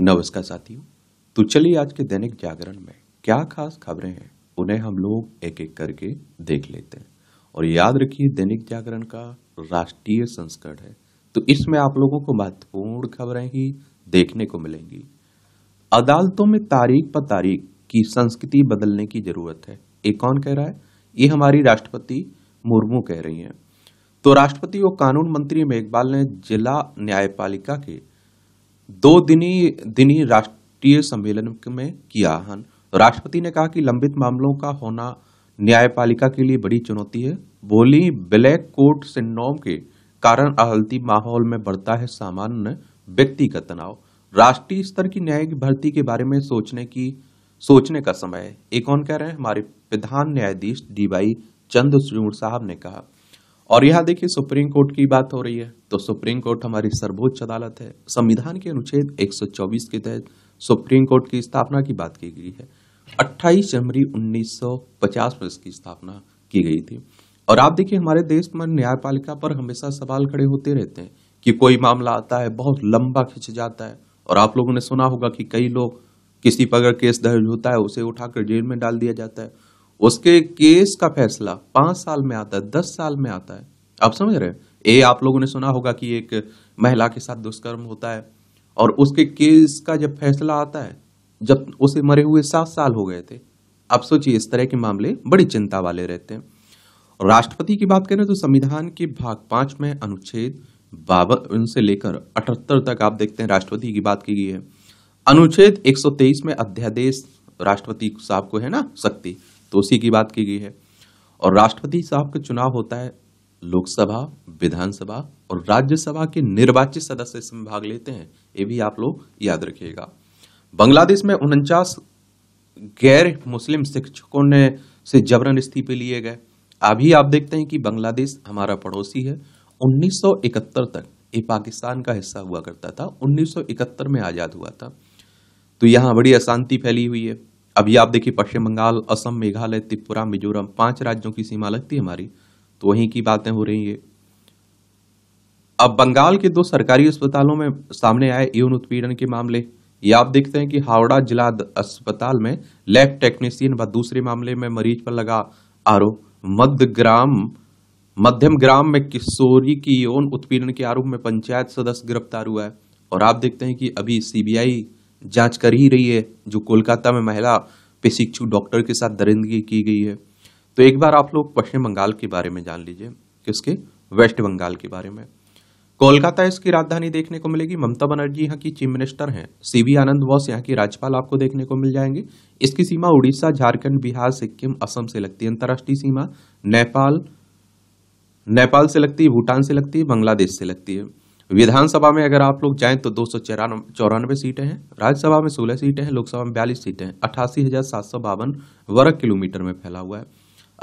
नमस्कार साथियों तो चलिए आज के दैनिक जागरण में क्या खास खबरें हैं उन्हें हम लोग एक एक करके देख लेते हैं और याद रखिए दैनिक जागरण का राष्ट्रीय संस्करण है तो इसमें आप लोगों को महत्वपूर्ण खबरें ही देखने को मिलेंगी अदालतों में तारीख पर तारीख की संस्कृति बदलने की जरूरत है ये कौन कह रहा है ये हमारी राष्ट्रपति मुर्मू कह रही हैं तो राष्ट्रपति और कानून मंत्री मेघवाल ने जिला न्यायपालिका के दो दिनी दिनी राष्ट्रीय सम्मेलन में किया राष्ट्रपति ने कहा कि लंबित मामलों का होना न्यायपालिका के लिए बड़ी चुनौती है बोली ब्लैक कोर्ट सिंड्रोम के कारण अहलती माहौल में बढ़ता है सामान्य व्यक्ति का तनाव राष्ट्रीय स्तर की न्यायिक भर्ती के बारे में सोचने की सोचने का समय है एक कौन कह रहे हैं हमारे प्रधान न्यायाधीश डी वाई चंद्रचूड़ साहब ने कहा और यहाँ देखिए सुप्रीम कोर्ट की बात हो रही है तो सुप्रीम कोर्ट हमारी सर्वोच्च अदालत है संविधान के अनुच्छेद 124 के तहत सुप्रीम कोर्ट की स्थापना की बात की गई है 28 जनवरी 1950 में इसकी स्थापना की गई थी और आप देखिए हमारे देश में न्यायपालिका पर हमेशा सवाल खड़े होते रहते हैं कि कोई मामला आता है बहुत लंबा खिंच जाता है और आप लोगों ने सुना होगा कि कई लोग किसी पर अगर केस दर्ज होता है उसे उठाकर जेल में डाल दिया जाता है उसके केस का फैसला पांच साल में आता है दस साल में आता है आप समझ रहे हैं ए आप लोगों ने सुना होगा कि एक महिला के साथ दुष्कर्म होता है और उसके केस का जब फैसला आता है जब उसे मरे हुए सात साल हो गए थे आप सोचिए इस तरह के मामले बड़ी चिंता वाले रहते हैं राष्ट्रपति की बात करें तो संविधान के भाग पांच में अनुच्छेद बावन उनसे लेकर अठहत्तर तक आप देखते हैं राष्ट्रपति की बात की गई है अनुच्छेद 123 में अध्यादेश राष्ट्रपति साहब को है ना शक्ति तो उसी की बात की गई है और राष्ट्रपति साहब का चुनाव होता है लोकसभा विधानसभा और राज्यसभा के निर्वाचित सदस्य इसमें भाग लेते हैं ये भी आप लोग याद रखिएगा बांग्लादेश में उनचास गैर मुस्लिम शिक्षकों ने से जबरन इस्तीफे लिए गए अभी आप देखते हैं कि बांग्लादेश हमारा पड़ोसी है 1971 तक ये पाकिस्तान का हिस्सा हुआ करता था 1971 में आज़ाद हुआ था तो यहाँ बड़ी अशांति फैली हुई है अभी आप देखिए पश्चिम बंगाल असम मेघालय त्रिपुरा मिजोरम पांच राज्यों की सीमा लगती है हमारी तो वहीं की बातें हो रही है अब बंगाल के दो सरकारी अस्पतालों में सामने आए यौन उत्पीड़न के मामले ये आप देखते हैं कि हावड़ा जिला अस्पताल में लैब टेक्नीशियन व दूसरे मामले में मरीज पर लगा आरोप मध्य ग्राम मध्यम ग्राम में किशोरी की यौन उत्पीड़न के आरोप में पंचायत सदस्य गिरफ्तार हुआ है और आप देखते हैं कि अभी सीबीआई जांच कर ही रही है जो कोलकाता में महिला पेशिक्षु डॉक्टर के साथ दरिंदगी की गई है तो एक बार आप लोग पश्चिम बंगाल के बारे में जान लीजिए किसके वेस्ट बंगाल के बारे में कोलकाता इसकी राजधानी देखने को मिलेगी ममता बनर्जी यहाँ की चीफ मिनिस्टर हैं सीवी आनंद बोस यहाँ की राज्यपाल आपको देखने को मिल जाएंगे इसकी सीमा उड़ीसा झारखंड बिहार सिक्किम असम से लगती है अंतर्राष्ट्रीय सीमा नेपाल नेपाल से लगती है भूटान से लगती है बांग्लादेश से लगती है विधानसभा में अगर आप लोग जाएं तो दो सौ चौरानवे सीटें हैं राज्यसभा में सोलह सीटें हैं लोकसभा में बयालीस सीटें हैं अट्ठासी हजार सात सौ बावन वर्ग किलोमीटर में फैला हुआ है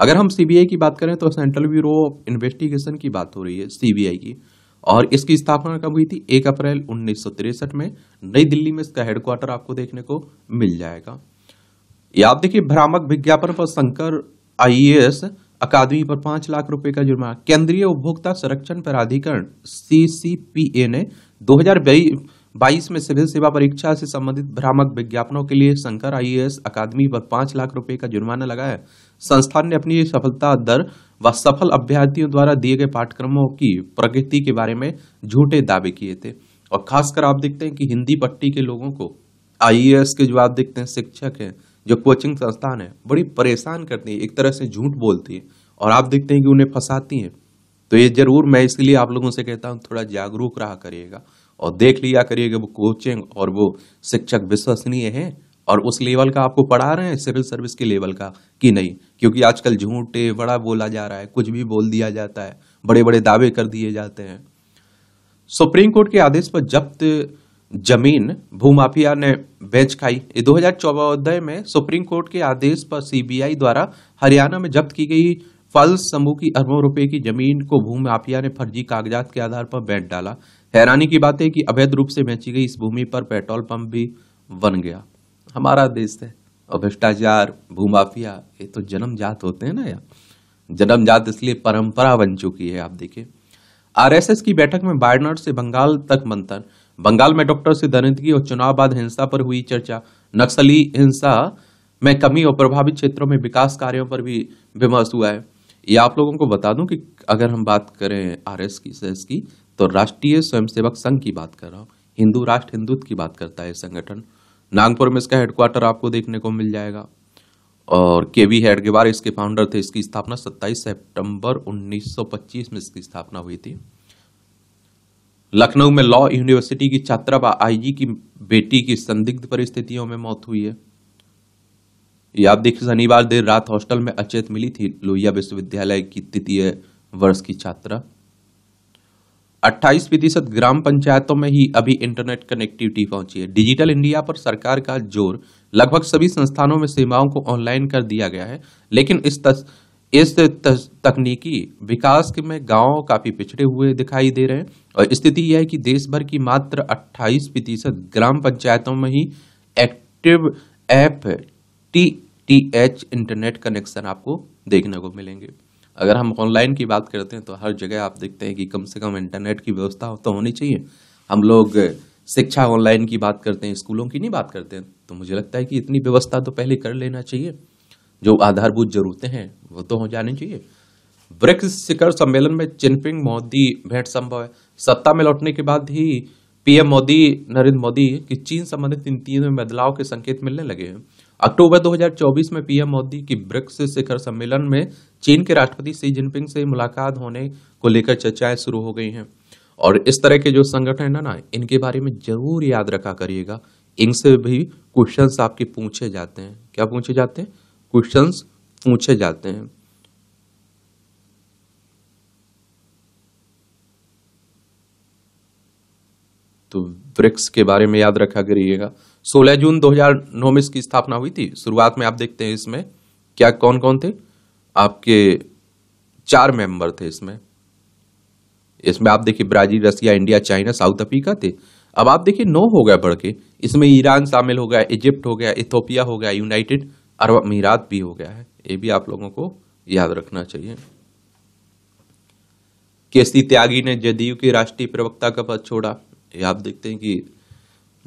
अगर हम सीबीआई की बात करें तो सेंट्रल ब्यूरो ऑफ इन्वेस्टिगेशन की बात हो रही है सीबीआई की और इसकी स्थापना कब हुई थी एक अप्रैल उन्नीस में नई दिल्ली में इसका हेडक्वार्टर आपको देखने को मिल जाएगा या आप देखिए भ्रामक विज्ञापन पर शंकर आईएएस अकादमी पर पांच लाख रुपए का जुर्माना केंद्रीय उपभोक्ता संरक्षण प्राधिकरण सीसीपीए ने 2022 में सिविल सेवा परीक्षा से संबंधित भ्रामक विज्ञापनों के लिए शंकर आईएएस अकादमी पर पांच लाख रुपए का जुर्माना लगाया संस्थान ने अपनी सफलता दर व सफल अभ्यर्थियों द्वारा दिए गए पाठ्यक्रमों की प्रगति के बारे में झूठे दावे किए थे और खासकर आप देखते हैं कि हिंदी पट्टी के लोगों को आईएएस के जो आप देखते हैं शिक्षक हैं जो कोचिंग संस्थान है बड़ी परेशान करती है एक तरह से झूठ बोलती है और आप देखते हैं कि उन्हें फंसाती हैं तो ये जरूर मैं इसलिए आप लोगों से कहता हूँ थोड़ा जागरूक रहा करिएगा और देख लिया करिएगा वो कोचिंग और वो शिक्षक विश्वसनीय हैं और उस लेवल का आपको पढ़ा रहे हैं सिविल सर्विस के लेवल का कि नहीं क्योंकि आजकल झूठे बड़ा बोला जा रहा है कुछ भी बोल दिया जाता है बड़े बड़े दावे कर दिए जाते हैं सुप्रीम कोर्ट के आदेश पर जब्त जमीन भूमाफिया ने बेच खाई दो हजार में सुप्रीम कोर्ट के आदेश पर सीबीआई द्वारा हरियाणा में जब्त की गई फल समूह की अरबों रुपए की जमीन को भूमि माफिया ने फर्जी कागजात के आधार पर बैठ डाला हैरानी की बात है कि अवैध रूप से बेची गई इस भूमि पर पेट्रोल पंप भी बन गया हमारा देश है और भ्रष्टाचार भूमाफिया ये तो जात होते हैं ना यार जन्म जात इसलिए परंपरा बन चुकी है आप देखिए आरएसएस की बैठक में बाइडनर से बंगाल तक मंथन बंगाल में डॉक्टर से दरिंदगी और चुनाव बाद हिंसा पर हुई चर्चा नक्सली हिंसा में कमी और प्रभावित क्षेत्रों में विकास कार्यों पर भी विमर्श हुआ है ये आप लोगों को बता दूं कि अगर हम बात करें आर एस की सेस की तो राष्ट्रीय स्वयंसेवक संघ की बात कर रहा हूँ हिंदू राष्ट्र हिंदुत्व की बात करता है संगठन नागपुर में इसका हेडक्वार्टर आपको देखने को मिल जाएगा और के वी हेडगेवार इसके फाउंडर थे इसकी स्थापना 27 सितंबर 1925 में इसकी स्थापना हुई थी लखनऊ में लॉ यूनिवर्सिटी की छात्रा व आईजी की बेटी की संदिग्ध परिस्थितियों में मौत हुई है ये आप देखिए शनिवार देर रात हॉस्टल में अचेत मिली थी लोहिया विश्वविद्यालय की तृतीय वर्ष की छात्रा 28 प्रतिशत ग्राम पंचायतों में ही अभी इंटरनेट कनेक्टिविटी पहुंची है डिजिटल इंडिया पर सरकार का जोर लगभग सभी संस्थानों में सेवाओं को ऑनलाइन कर दिया गया है लेकिन इस तस, इस तकनीकी विकास में गांव काफी पिछड़े हुए दिखाई दे रहे हैं और स्थिति यह है कि देश भर की मात्र 28 प्रतिशत ग्राम पंचायतों में ही active app T T H internet connection आपको देखने को मिलेंगे अगर हम ऑनलाइन की बात करते हैं तो हर जगह आप देखते हैं कि कम से कम इंटरनेट की व्यवस्था तो होनी चाहिए हम लोग शिक्षा ऑनलाइन की बात करते हैं स्कूलों की नहीं बात करते हैं तो मुझे लगता है कि इतनी व्यवस्था तो पहले कर लेना चाहिए जो आधारभूत जरूरतें हैं वो तो हो जानी चाहिए ब्रिक्स शिखर सम्मेलन में चिनपिंग मोदी भेंट संभव है सत्ता में लौटने के बाद ही पीएम मोदी नरेंद्र मोदी की चीन संबंधित नीतियों में बदलाव के संकेत मिलने लगे हैं अक्टूबर 2024 में पीएम मोदी की ब्रिक्स शिखर सम्मेलन में चीन के राष्ट्रपति सी जिनपिंग से मुलाकात होने को लेकर चर्चाएं शुरू हो गई हैं और इस तरह के जो संगठन है ना ना इनके बारे में जरूर याद रखा करिएगा इनसे भी क्वेश्चन आपके पूछे जाते हैं क्या पूछे जाते हैं क्वेश्चन पूछे जाते हैं तो ब्रिक्स के बारे में याद रखा करिएगा 16 जून 2009 में इसकी स्थापना हुई थी शुरुआत में आप देखते हैं इसमें क्या कौन कौन थे आपके चार मेंबर थे इसमें इसमें आप देखिए Brazil Russia India China South Africa थे अब आप देखिए नौ हो गया बढ़ के इसमें ईरान शामिल हो गया इजिप्ट हो गया इथोपिया हो गया यूनाइटेड अरब अमीरात भी हो गया है ये भी आप लोगों को याद रखना चाहिए केसी त्यागी ने जदयू के राष्ट्रीय प्रवक्ता का पद छोड़ा ये आप देखते हैं कि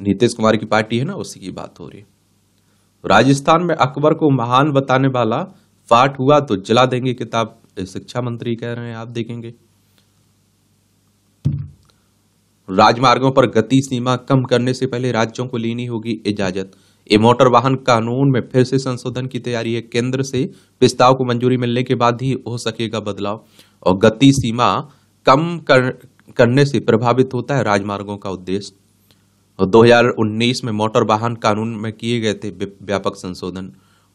नीतीश कुमार की पार्टी है ना उसी की बात हो रही राजस्थान में अकबर को महान बताने वाला पाठ हुआ तो जला देंगे किताब शिक्षा मंत्री कह रहे हैं आप देखेंगे राजमार्गों पर गति सीमा कम करने से पहले राज्यों को लेनी होगी इजाजत ये मोटर वाहन कानून में फिर से संशोधन की तैयारी है केंद्र से प्रस्ताव को मंजूरी मिलने के बाद ही हो सकेगा बदलाव और गति सीमा कम कर, करने से प्रभावित होता है राजमार्गों का उद्देश्य और 2019 में मोटर वाहन कानून में किए गए थे व्यापक संशोधन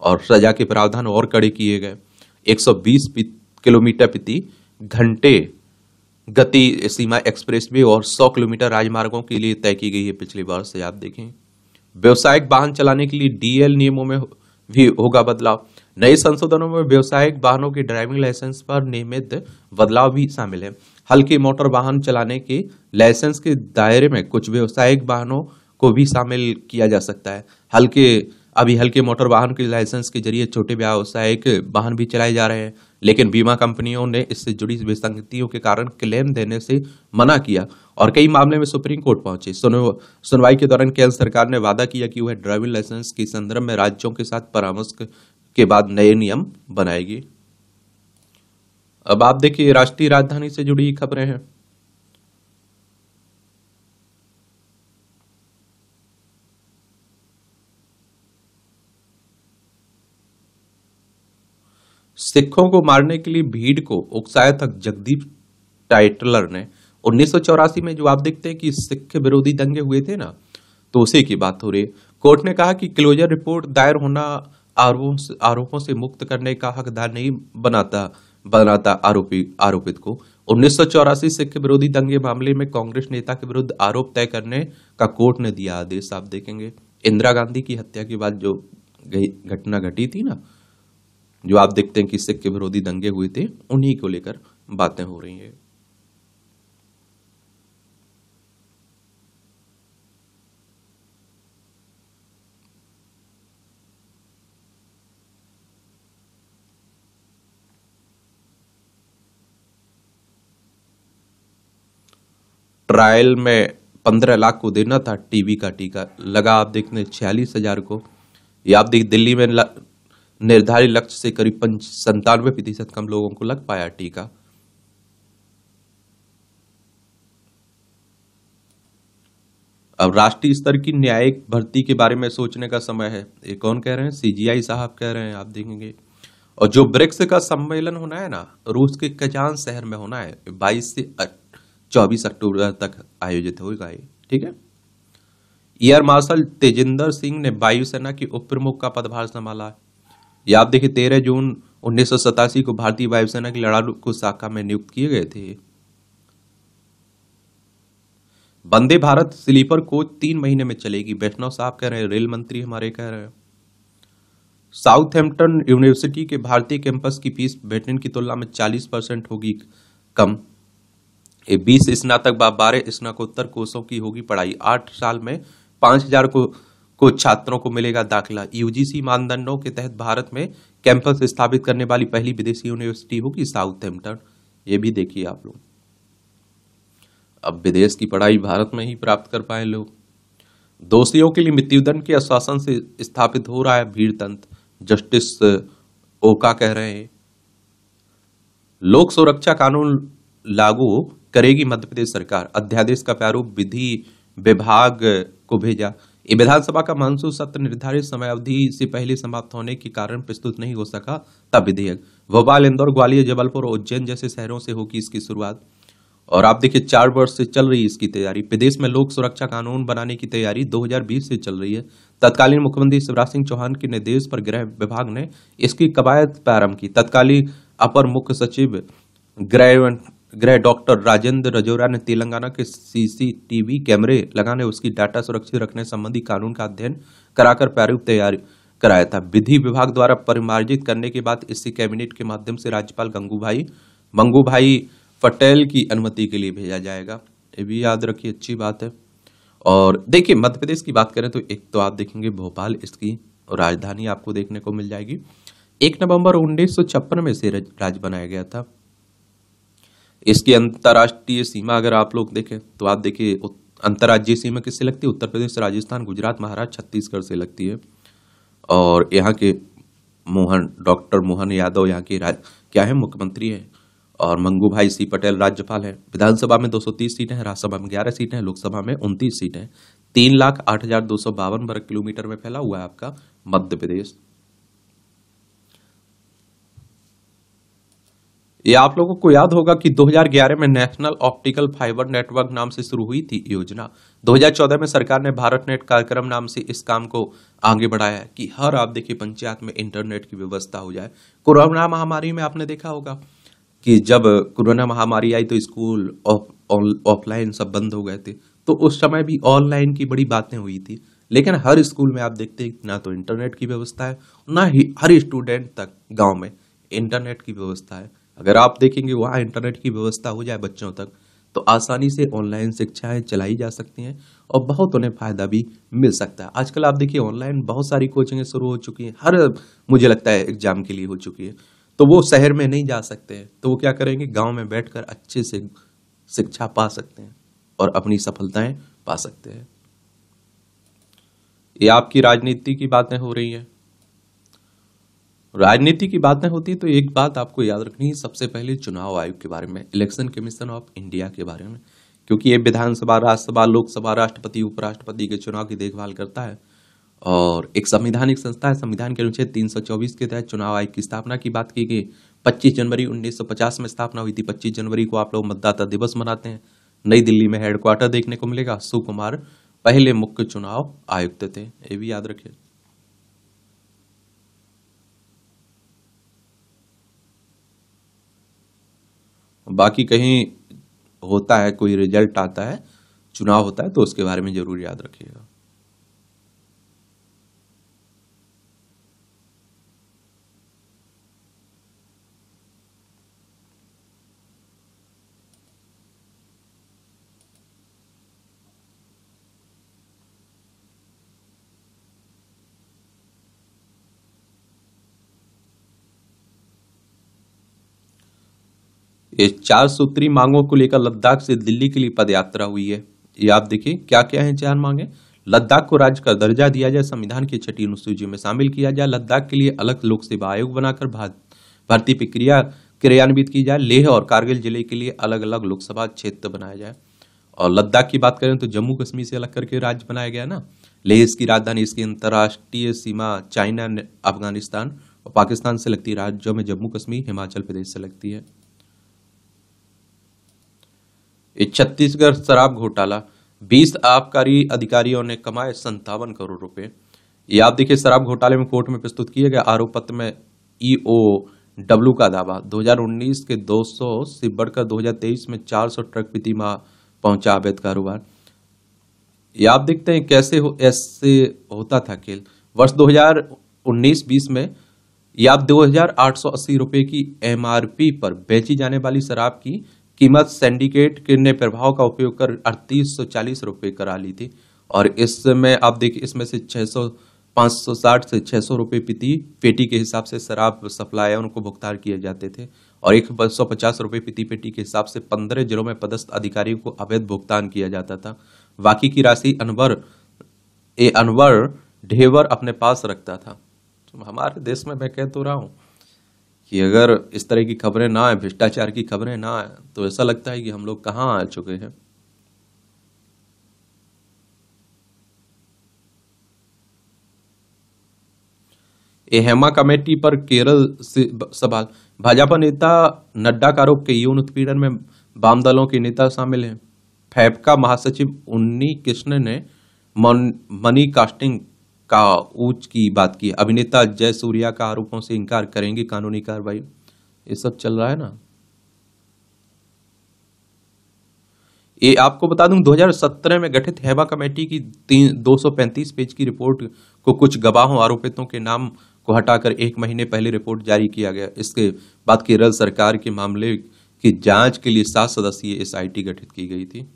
और सजा के प्रावधान और कड़े किए गए 120 किलोमीटर प्रति घंटे गति सीमा एक्सप्रेस वे और 100 किलोमीटर राजमार्गों के लिए तय की गई है पिछली बार से आप देखें व्यवसायिक वाहन चलाने के लिए डीएल नियमों में भी होगा बदलाव नए संशोधनों में व्यवसायिक वाहनों के ड्राइविंग लाइसेंस पर नियमित बदलाव भी शामिल है हल्के मोटर वाहन चलाने के लाइसेंस के दायरे में कुछ व्यवसायिक वाहनों को भी शामिल किया जा सकता है हल्के अभी हल्के मोटर वाहन के लाइसेंस के जरिए छोटे व्यावसायिक वाहन भी चलाए जा रहे हैं लेकिन बीमा कंपनियों ने इससे जुड़ी विसंगतियों के कारण क्लेम देने से मना किया और कई मामले में सुप्रीम कोर्ट पहुंचे सुनवाई के दौरान केंद्र सरकार ने वादा किया कि वह ड्राइविंग लाइसेंस के संदर्भ में राज्यों के साथ परामर्श के बाद नए नियम बनाएगी अब आप देखिए राष्ट्रीय राजधानी से जुड़ी खबरें हैं सिखों को मारने के लिए भीड़ को उकसाया था जगदीप टाइटलर ने उन्नीस में जो आप देखते हैं कि सिख विरोधी दंगे हुए थे ना तो उसी की बात हो रही है कोर्ट ने कहा कि क्लोजर रिपोर्ट दायर होना आरोपों से मुक्त करने का हकदार नहीं बनाता बनाता आरोपी आरोपित को उन्नीस सिख विरोधी दंगे मामले में कांग्रेस नेता के विरुद्ध आरोप तय करने का कोर्ट ने दिया आदेश आप देखेंगे इंदिरा गांधी की हत्या के बाद जो घटना घटी थी ना जो आप देखते हैं कि सिख के विरोधी दंगे हुए थे उन्हीं को लेकर बातें हो रही हैं ट्रायल में पंद्रह लाख को देना था टीबी का टीका लगा आप देखने छियालीस हजार को या आप देख दिल्ली में निर्धारित लक्ष्य से करीब पंच संतानवे प्रतिशत कम लोगों को लग पाया टीका अब राष्ट्रीय स्तर की न्यायिक भर्ती के बारे में सोचने का समय है ये कौन कह रहे हैं सीजीआई साहब कह रहे हैं आप देखेंगे और जो ब्रिक्स का सम्मेलन होना है ना रूस के कजान शहर में होना है बाईस से 24 अक्टूबर तक आयोजित होगा ये ठीक है एयर मार्शल तेजिंदर सिंह ने वायुसेना के उप प्रमुख का पदभार संभाला है ये आप देखिए तेरह जून उन्नीस को भारतीय वायुसेना की लड़ाकू को शाखा में नियुक्त किए गए थे वंदे भारत स्लीपर कोच तीन महीने में चलेगी वैष्णव साहब कह रहे हैं रेल मंत्री हमारे कह रहे हैं साउथ हेम्पटन यूनिवर्सिटी के भारतीय कैंपस की फीस ब्रिटेन की तुलना में 40 परसेंट होगी कम बीस स्नातक व बारह स्नाकोत्तर कोर्सों की होगी पढ़ाई आठ साल में पाँच हजार को को छात्रों को मिलेगा दाखिला यूजीसी मानदंडों के तहत भारत में कैंपस स्थापित करने वाली पहली विदेशी यूनिवर्सिटी होगी साउथ एम्पटन ये भी देखिए आप लोग अब विदेश की पढ़ाई भारत में ही प्राप्त कर पाए लोग दोषियों के लिए मृत्युदंड के आश्वासन से स्थापित हो रहा है भीड़ तंत्र जस्टिस ओका कह रहे हैं लोक सुरक्षा कानून लागू करेगी मध्य प्रदेश सरकार अध्यादेश का प्रारूप विधि विभाग को भेजा ये विधानसभा का मानसून सत्र निर्धारित समय अवधि से पहले समाप्त होने के कारण प्रस्तुत नहीं हो सका तब विधेयक भोपाल इंदौर ग्वालियर जबलपुर और उज्जैन जैसे शहरों से होगी इसकी शुरुआत और आप देखिए चार वर्ष से चल रही इसकी तैयारी प्रदेश में लोक सुरक्षा कानून बनाने की तैयारी 2020 से चल रही है तत्कालीन मुख्यमंत्री शिवराज सिंह चौहान के निर्देश पर गृह विभाग ने इसकी कवायद प्रारंभ की तत्कालीन अपर मुख्य सचिव गृह गृह डॉक्टर राजेंद्र रजौरा ने तेलंगाना के सीसीटीवी कैमरे लगाने उसकी डाटा सुरक्षित रखने संबंधी कानून का अध्ययन कराकर प्रारूप तैयार कराया था विधि विभाग द्वारा परिमार्जित करने के बाद इसे कैबिनेट के माध्यम से राज्यपाल गंगू भाई मंगू भाई पटेल की अनुमति के लिए भेजा जाएगा ये भी याद रखिए अच्छी बात है और देखिए मध्य प्रदेश की बात करें तो एक तो आप देखेंगे भोपाल इसकी राजधानी आपको देखने को मिल जाएगी एक नवंबर उन्नीस में से राज्य बनाया गया था इसकी अंतर्राष्ट्रीय सीमा अगर आप लोग देखें तो आप देखिए अंतर्राज्यीय सीमा किससे लगती है उत्तर प्रदेश राजस्थान गुजरात महाराष्ट्र छत्तीसगढ़ से लगती है और यहाँ के मोहन डॉक्टर मोहन यादव यहाँ के राज क्या है मुख्यमंत्री है और मंगू भाई सी पटेल राज्यपाल हैं विधानसभा में 230 सीटें हैं राज्यसभा में 11 सीटें हैं लोकसभा में उनतीस सीटें हैं तीन लाख आठ हजार दो सौ बावन वर्ग किलोमीटर में फैला हुआ है आपका मध्य प्रदेश ये आप लोगों को याद होगा कि 2011 में नेशनल ऑप्टिकल फाइबर नेटवर्क नाम से शुरू हुई थी योजना 2014 में सरकार ने भारत नेट कार्यक्रम नाम से इस काम को आगे बढ़ाया है कि हर आप देखिए पंचायत में इंटरनेट की व्यवस्था हो जाए कोरोना महामारी में आपने देखा होगा कि जब कोरोना महामारी आई तो स्कूल ऑफलाइन सब बंद हो गए थे तो उस समय भी ऑनलाइन की बड़ी बातें हुई थी लेकिन हर स्कूल में आप देखते हैं ना तो इंटरनेट की व्यवस्था है ना ही हर स्टूडेंट तक गाँव में इंटरनेट की व्यवस्था है अगर आप देखेंगे वहाँ इंटरनेट की व्यवस्था हो जाए बच्चों तक तो आसानी से ऑनलाइन शिक्षाएं चलाई जा सकती हैं और बहुत उन्हें फ़ायदा भी मिल सकता है आजकल आप देखिए ऑनलाइन बहुत सारी कोचिंगें शुरू हो चुकी हैं हर मुझे लगता है एग्ज़ाम के लिए हो चुकी है तो वो शहर में नहीं जा सकते हैं तो वो क्या करेंगे गाँव में बैठ अच्छे से शिक्षा पा सकते हैं और अपनी सफलताएँ पा सकते हैं ये आपकी राजनीति की बातें हो रही हैं राजनीति की बातें होती है तो एक बात आपको याद रखनी है सबसे पहले चुनाव आयोग के बारे में इलेक्शन कमीशन ऑफ इंडिया के बारे में क्योंकि ये विधानसभा राज्यसभा लोकसभा राष्ट्रपति उपराष्ट्रपति के चुनाव की देखभाल करता है और एक संविधानिक संस्था है संविधान के अनुच्छेद 324 के तहत चुनाव आयोग की स्थापना की बात की गई 25 जनवरी 1950 में स्थापना हुई थी 25 जनवरी को आप लोग मतदाता दिवस मनाते हैं नई दिल्ली में हेडक्वार्टर देखने को मिलेगा सुकुमार पहले मुख्य चुनाव आयुक्त थे ये भी याद रखिए बाकी कहीं होता है कोई रिजल्ट आता है चुनाव होता है तो उसके बारे में जरूर याद रखिएगा ये चार सूत्री मांगों को लेकर लद्दाख से दिल्ली के लिए पदयात्रा हुई है ये आप देखिए क्या क्या है चार मांगे लद्दाख को राज्य का दर्जा दिया जाए संविधान की छठी अनुसूची में शामिल किया जाए लद्दाख के लिए अलग लोक सेवा आयोग बनाकर भर्ती प्रक्रिया क्रियान्वित की जाए लेह और कारगिल जिले के लिए अलग अलग लोकसभा क्षेत्र बनाया जाए और लद्दाख की बात करें तो जम्मू कश्मीर से अलग करके राज्य बनाया गया ना लेह इसकी राजधानी इसकी अंतर्राष्ट्रीय सीमा चाइना अफगानिस्तान और पाकिस्तान से लगती राज्यों में जम्मू कश्मीर हिमाचल प्रदेश से लगती है ये छत्तीसगढ़ शराब घोटाला बीस आबकारी अधिकारियों ने कमाए संतावन करोड़ रुपए ये आप देखिए शराब घोटाले में कोर्ट में प्रस्तुत किए गए आरोप पत्र में ईओ e डब्ल्यू का दावा 2019 के 200 से बढ़कर 2023 में 400 ट्रक प्रति माह पहुंचा अवैध कारोबार ये आप देखते हैं कैसे हो ऐसे होता था खेल वर्ष 2019-20 में ये आप 2880 रुपए की एमआरपी पर बेची जाने वाली शराब की कीमत सिंडिकेट के प्रभाव का उपयोग कर अड़तीस सौ चालीस रुपये करा ली थी और इसमें आप देखिए इसमें से छः सौ पाँच सौ साठ से छः सौ रुपये पीती पेटी के हिसाब से शराब सप्लायर उनको भुगतान किए जाते थे और एक सौ पचास रुपये पीती पेटी के हिसाब से पंद्रह जिलों में पदस्थ अधिकारियों को अवैध भुगतान किया जाता था बाकी की राशि अनवर ए अनवर ढेवर अपने पास रखता था तो हमारे देश में मैं कह तो रहा हूँ कि अगर इस तरह की खबरें ना आए भ्रष्टाचार की खबरें ना आए तो ऐसा लगता है कि हम लोग कहाँ आ चुके हैं एहमा कमेटी पर केरल सवाल भाजपा नेता नड्डा का आरोप के यौन उत्पीड़न में वाम दलों के नेता शामिल हैं फैफका महासचिव उन्नी कृष्ण ने मन, मनी कास्टिंग का ऊंच की बात की अभिनेता जय सूर्या का आरोपों से इनकार करेंगे कानूनी कार्रवाई ये सब चल रहा है ना ये आपको बता दूं 2017 में गठित हेबा कमेटी की तीन दो पेज की रिपोर्ट को कुछ गवाहों आरोपितों के नाम को हटाकर एक महीने पहले रिपोर्ट जारी किया गया इसके बाद केरल सरकार के मामले की जांच के लिए सात सदस्यीय एसआईटी गठित की गई थी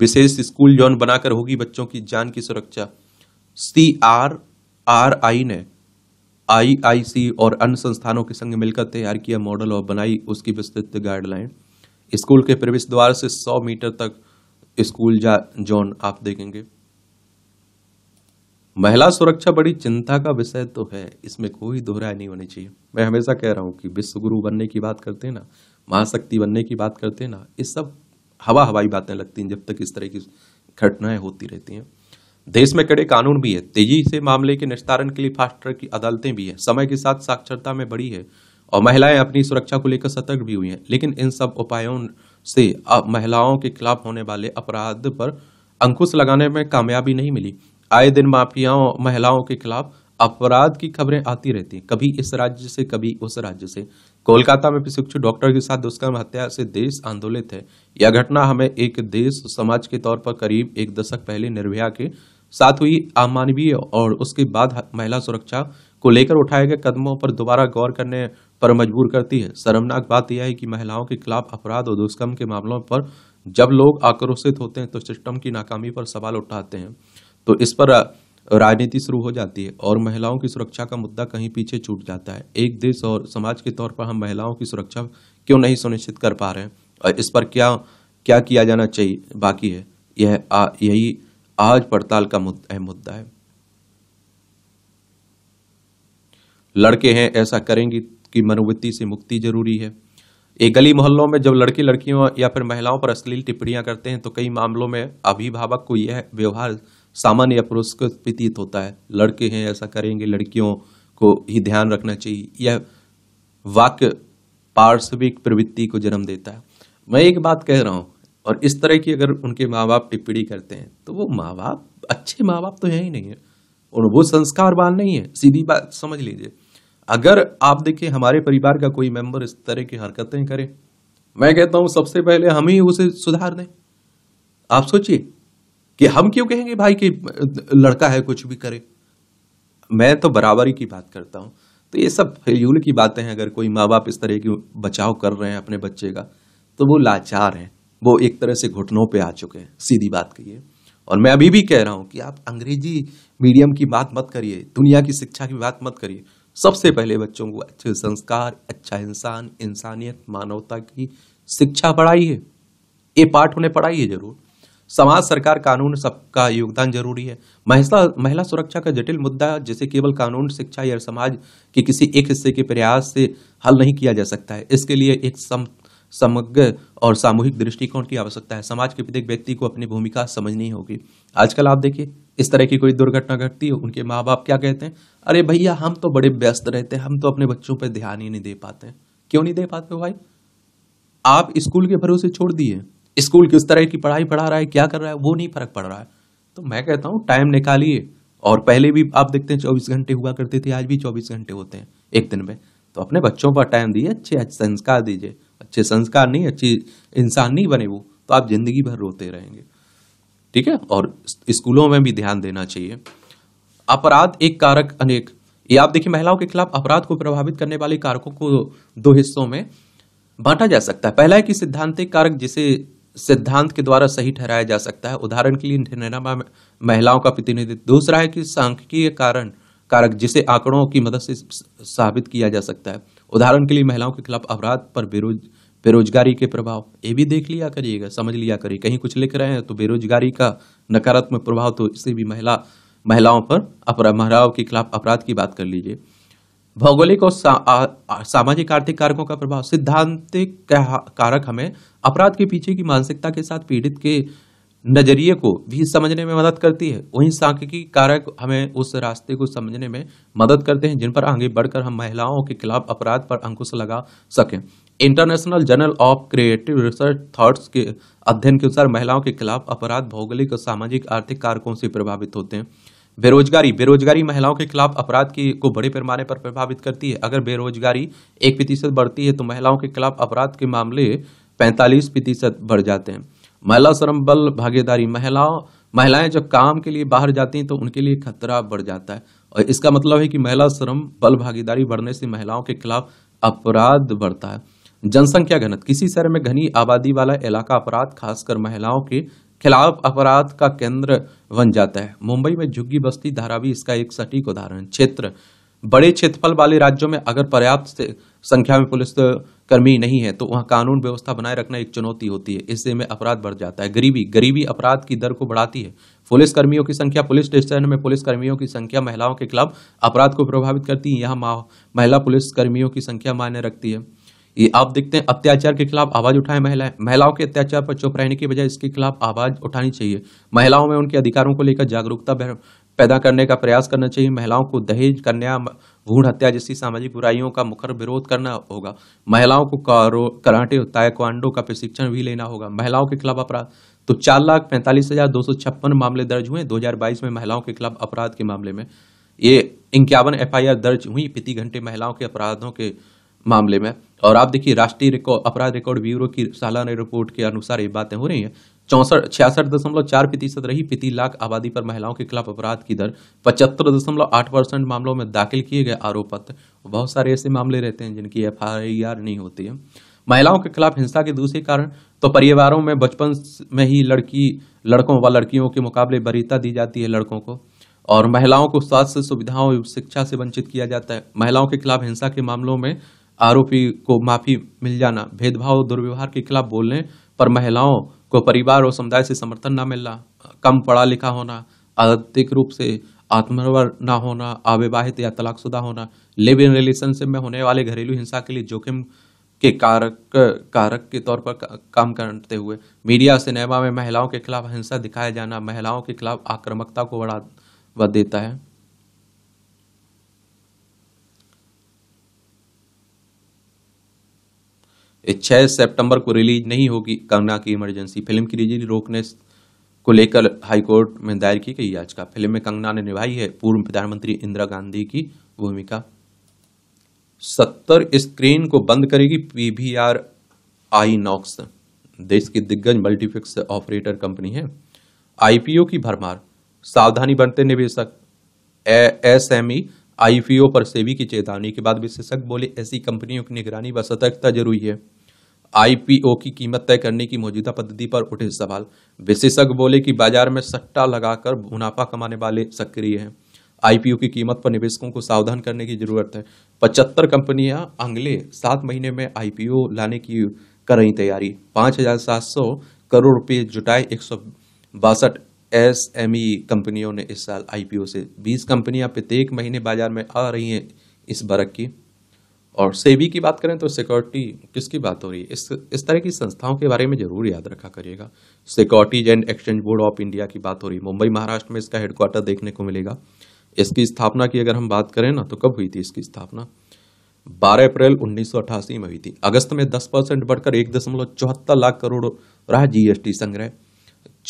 विशेष स्कूल जोन बनाकर होगी बच्चों की जान की सुरक्षा सी आर आर आई ने आई आई सी और अन्य संस्थानों के संग मिलकर तैयार किया मॉडल और बनाई उसकी विस्तृत गाइडलाइन स्कूल के प्रवेश द्वार से 100 मीटर तक स्कूल जोन आप देखेंगे महिला सुरक्षा बड़ी चिंता का विषय तो है इसमें कोई दोहराय नहीं होनी चाहिए मैं हमेशा कह रहा हूँ कि विश्वगुरु बनने की बात करते हैं ना महाशक्ति बनने की बात करते हैं ना इस सब हवा हवाई बातें लगती हैं जब तक इस तरह की घटनाएं होती रहती हैं देश में कड़े कानून भी है तेजी से मामले के निस्तारण के लिए फास्ट ट्रैक की अदालतें भी हैं समय के साथ साक्षरता में बढ़ी है और महिलाएं अपनी सुरक्षा को लेकर सतर्क भी हुई हैं लेकिन इन सब उपायों से अब महिलाओं के खिलाफ होने वाले अपराध पर अंकुश लगाने में कामयाबी नहीं मिली आए दिन माफियाओं महिलाओं के खिलाफ अपराध की खबरें आती रहती हैं कभी इस राज्य से कभी उस राज्य से कोलकाता में प्रशिक्षु डॉक्टर के साथ दुष्कर्म हत्या से देश आंदोलित है यह घटना हमें एक देश समाज के तौर पर करीब एक दशक पहले निर्भया के साथ हुई अमानवीय और उसके बाद महिला सुरक्षा को लेकर उठाए गए कदमों पर दोबारा गौर करने पर मजबूर करती है शर्मनाक बात यह है कि महिलाओं के खिलाफ अपराध और दुष्कर्म के मामलों पर जब लोग आक्रोशित होते हैं तो सिस्टम की नाकामी पर सवाल उठाते हैं तो इस पर राजनीति शुरू हो जाती है और महिलाओं की सुरक्षा का मुद्दा कहीं पीछे छूट जाता है एक देश और समाज के तौर पर हम महिलाओं की सुरक्षा क्यों नहीं सुनिश्चित कर पा रहे हैं और इस पर क्या क्या किया जाना चाहिए बाकी है यह आ, यही आज पड़ताल का मुद्दा, मुद्दा है लड़के हैं ऐसा करेंगी कि मनोवृत्ति से मुक्ति जरूरी है एक गली मोहल्लों में जब लड़के लड़कियों या फिर महिलाओं पर अश्लील टिप्पणियां करते हैं तो कई मामलों में अभिभावक को यह व्यवहार सामान्य या पुरस्कृत प्रतीत होता है लड़के हैं ऐसा करेंगे लड़कियों को ही ध्यान रखना चाहिए यह वाक्य पार्श्विक प्रवृत्ति को जन्म देता है मैं एक बात कह रहा हूँ और इस तरह की अगर उनके माँ बाप टिप्पणी करते हैं तो वो माँ बाप अच्छे माँ बाप तो हैं ही नहीं है और वो संस्कारवान नहीं है सीधी बात समझ लीजिए अगर आप देखिए हमारे परिवार का कोई मेंबर इस तरह की हरकतें करे मैं कहता हूँ सबसे पहले हम ही उसे सुधार दें आप सोचिए कि हम क्यों कहेंगे भाई कि लड़का है कुछ भी करे मैं तो बराबरी की बात करता हूँ तो ये सब फजूल की बातें हैं अगर कोई माँ बाप इस तरह की बचाव कर रहे हैं अपने बच्चे का तो वो लाचार हैं वो एक तरह से घुटनों पे आ चुके हैं सीधी बात कहिए और मैं अभी भी कह रहा हूँ कि आप अंग्रेजी मीडियम की बात मत करिए दुनिया की शिक्षा की बात मत करिए सबसे पहले बच्चों को अच्छे संस्कार अच्छा इंसान इंसानियत मानवता की शिक्षा पढ़ाइए ये पाठ उन्हें पढ़ाइए जरूर समाज सरकार कानून सबका योगदान जरूरी है महिला महिला सुरक्षा का जटिल मुद्दा जिसे केवल कानून शिक्षा या समाज के किसी एक हिस्से के प्रयास से हल नहीं किया जा सकता है इसके लिए एक सम समग्र और सामूहिक दृष्टिकोण की आवश्यकता है समाज के प्रत्येक व्यक्ति को अपनी भूमिका समझनी होगी आजकल आप देखिए इस तरह की कोई दुर्घटना घटती है उनके माँ बाप क्या कहते हैं अरे भैया हम तो बड़े व्यस्त रहते हैं हम तो अपने बच्चों पर ध्यान ही नहीं दे पाते क्यों नहीं दे पाते भाई आप स्कूल के भरोसे छोड़ दिए स्कूल किस तरह की पढ़ाई पढ़ा रहा है क्या कर रहा है वो नहीं फर्क पड़ रहा है तो मैं कहता हूँ टाइम निकालिए और पहले भी आप देखते हैं चौबीस घंटे हुआ करते थे आज भी चौबीस घंटे होते हैं एक दिन में तो अपने बच्चों पर टाइम दिए अच्छे संस्कार दीजिए अच्छे संस्कार नहीं अच्छी इंसान नहीं बने वो तो आप जिंदगी भर रोते रहेंगे ठीक है और स्कूलों में भी ध्यान देना चाहिए अपराध एक कारक अनेक ये आप देखिए महिलाओं के खिलाफ अपराध को प्रभावित करने वाले कारकों को दो हिस्सों में बांटा जा सकता है पहला है कि सिद्धांतिक कारक जिसे सिद्धांत के द्वारा सही ठहराया जा सकता है उदाहरण के लिए निर्णय महिलाओं का प्रतिनिधित्व दूसरा है कि सांख्यिकीय कारण कारक जिसे आंकड़ों की मदद से साबित किया जा सकता है उदाहरण के लिए महिलाओं के खिलाफ अपराध पर बेरोज बेरोजगारी के प्रभाव ये भी देख लिया करिएगा समझ लिया करिए कहीं कुछ लिख रहे हैं तो बेरोजगारी का नकारात्मक प्रभाव तो इससे भी महिला महिलाओं पर अपराध महिलाओं के खिलाफ अपराध की बात कर लीजिए भौगोलिक और सा, सामाजिक आर्थिक कारकों का प्रभाव सिद्धांतिक कारक हमें अपराध के पीछे की मानसिकता के साथ पीड़ित के नजरिए को भी समझने में मदद करती है वहीं सांख्यिकी कारक हमें उस रास्ते को समझने में मदद करते हैं जिन पर आगे बढ़कर हम महिलाओं के खिलाफ अपराध पर अंकुश लगा सकें international journal of creative research thoughts के अध्ययन के अनुसार महिलाओं के खिलाफ अपराध भौगोलिक और सामाजिक आर्थिक कारकों से प्रभावित होते हैं बेरोजगारी बेरोजगारी महिलाओं के खिलाफ अपराध की को बड़े पैमाने पर प्रभावित करती है अगर बेरोजगारी एक प्रतिशत बढ़ती है तो महिलाओं के खिलाफ अपराध के मामले पैंतालीस प्रतिशत बढ़ जाते हैं महिला श्रम बल भागीदारी महिलाओं महिलाएं जब काम के लिए बाहर जाती हैं तो उनके लिए खतरा बढ़ जाता है और इसका मतलब है कि महिला श्रम बल भागीदारी बढ़ने से महिलाओं के खिलाफ अपराध बढ़ता है जनसंख्या घनत किसी शहर में घनी आबादी वाला इलाका अपराध खासकर महिलाओं के खिलाफ अपराध का केंद्र बन जाता है मुंबई में झुग्गी बस्ती धारावी इसका एक सटीक उदाहरण क्षेत्र बड़े क्षेत्रफल वाले राज्यों में अगर पर्याप्त संख्या में पुलिस कर्मी नहीं है तो वहाँ कानून व्यवस्था बनाए रखना एक चुनौती होती है इससे में अपराध बढ़ जाता है गरीबी गरीबी अपराध की दर को बढ़ाती है पुलिस कर्मियों की संख्या पुलिस स्टेशन में पुलिस कर्मियों की संख्या महिलाओं के खिलाफ अपराध को प्रभावित करती है यहाँ महिला पुलिस कर्मियों की संख्या मायने रखती है ये आप देखते हैं अत्याचार के खिलाफ आवाज उठाए महिलाएं महिलाओं के अत्याचार पर चुप रहने की बजाय इसके खिलाफ आवाज उठानी चाहिए महिलाओं में उनके अधिकारों को लेकर जागरूकता पैदा करने का प्रयास करना चाहिए महिलाओं को दहेज कन्या भूण हत्या जैसी सामाजिक बुराइयों का मुखर विरोध करना होगा महिलाओं को कराटे ताइक्वांडो का प्रशिक्षण भी लेना होगा महिलाओं के खिलाफ अपराध तो चार लाख पैंतालीस हजार दो सौ छप्पन मामले दर्ज हुए दो हजार बाईस में महिलाओं के खिलाफ अपराध के मामले में ये इक्यावन एफआईआर दर्ज हुई प्रति घंटे महिलाओं के अपराधों के मामले में और आप देखिए राष्ट्रीय रिकॉर्ड अपराध रिकॉर्ड ब्यूरो की सालाना रिपोर्ट के अनुसार ये बातें हो रही हैं चौंसठ छियासठ दशमलव चार प्रतिशत रही प्रति लाख आबादी पर महिलाओं के खिलाफ अपराध की दर पचहत्तर दशमलव आठ परसेंट मामलों में दाखिल किए गए आरोप पत्र बहुत सारे ऐसे मामले रहते हैं जिनकी एफ नहीं होती है महिलाओं के खिलाफ हिंसा के दूसरे कारण तो परिवारों में बचपन में ही लड़की लड़कों व लड़कियों के मुकाबले बरीता दी जाती है लड़कों को और महिलाओं को स्वास्थ्य सुविधाओं एवं शिक्षा से वंचित किया जाता है महिलाओं के खिलाफ हिंसा के मामलों में आरोपी को माफी मिल जाना भेदभाव दुर्व्यवहार के खिलाफ बोलने पर महिलाओं को परिवार और समुदाय से समर्थन ना मिलना कम पढ़ा लिखा होना आर्थिक रूप से आत्मनिर्भर न होना अविवाहित या तलाकशुदा होना लिव इन रिलेशनशिप में होने वाले घरेलू हिंसा के लिए जोखिम के कारक कारक के तौर पर काम करते हुए मीडिया और सिनेमा में महिलाओं के खिलाफ हिंसा दिखाया जाना महिलाओं के खिलाफ आक्रामकता को बढ़ावा देता है छः सितंबर को रिलीज नहीं होगी कंगना की इमरजेंसी फिल्म की रिलीज रोकने को लेकर हाईकोर्ट में दायर की गई याचिका फिल्म में कंगना ने निभाई है पूर्व प्रधानमंत्री इंदिरा गांधी की भूमिका सत्तर स्क्रीन को बंद करेगी पीवीआर आईनॉक्स देश की दिग्गज मल्टीप्लेक्स ऑपरेटर कंपनी है आईपीओ की भरमार सावधानी बरते निवेशक एसएमई आईपीओ पर सेवी की चेतावनी के बाद विशेषज्ञ बोले ऐसी कंपनियों की निगरानी व सतर्कता जरूरी है आईपीओ की कीमत तय करने की मौजूदा पद्धति पर उठे सवाल विशेषज्ञ बोले कि बाजार में सट्टा लगाकर मुनाफा कमाने वाले सक्रिय हैं आईपीओ की कीमत पर निवेशकों को सावधान करने की जरूरत है पचहत्तर कंपनियां अगले सात महीने में आईपीओ लाने की कर रही तैयारी पाँच हजार सात सौ करोड़ रुपये जुटाए एक सौ बासठ एस एम ई कंपनियों ने इस साल आईपीओ से बीस कंपनियां प्रत्येक महीने बाजार में आ रही हैं इस बरक की और सेबी की बात करें तो सिक्योरिटी किसकी बात हो रही है इस इस तरह की संस्थाओं के बारे में जरूर याद रखा करिएगा securities and exchange board of India की बात हो रही है मुंबई महाराष्ट्र में इसका हेडक्वार्टर देखने को मिलेगा इसकी स्थापना की अगर हम बात करें ना तो कब हुई थी इसकी स्थापना 12 अप्रैल 1988 में हुई थी अगस्त में 10 परसेंट बढ़कर एक दशमलव चौहत्तर लाख करोड़ रहा जीएसटी संग्रह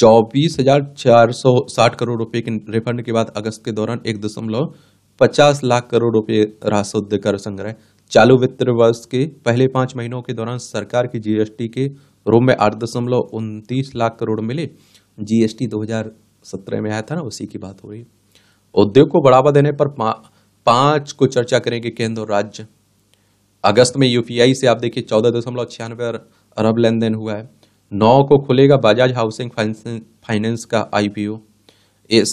चौबीस हजार चार सौ साठ करोड़ रुपए के रिफंड के बाद अगस्त के दौरान एक दशमलव पचास लाख करोड़ रुपए राजस्व कर संग्रह चालू वित्त वर्ष के पहले पाँच महीनों के दौरान सरकार की जीएसटी के रूप में आठ दशमलव उनतीस लाख करोड़ मिले जीएसटी 2017 में आया था ना उसी की बात हो रही उद्योग को बढ़ावा देने पर पा, पाँच को चर्चा करेंगे केंद्र और राज्य अगस्त में यूपीआई से आप देखिए चौदह दशमलव छियानवे अरब लेन देन हुआ है नौ को खुलेगा बजाज हाउसिंग फाइनेंस का आईपीओ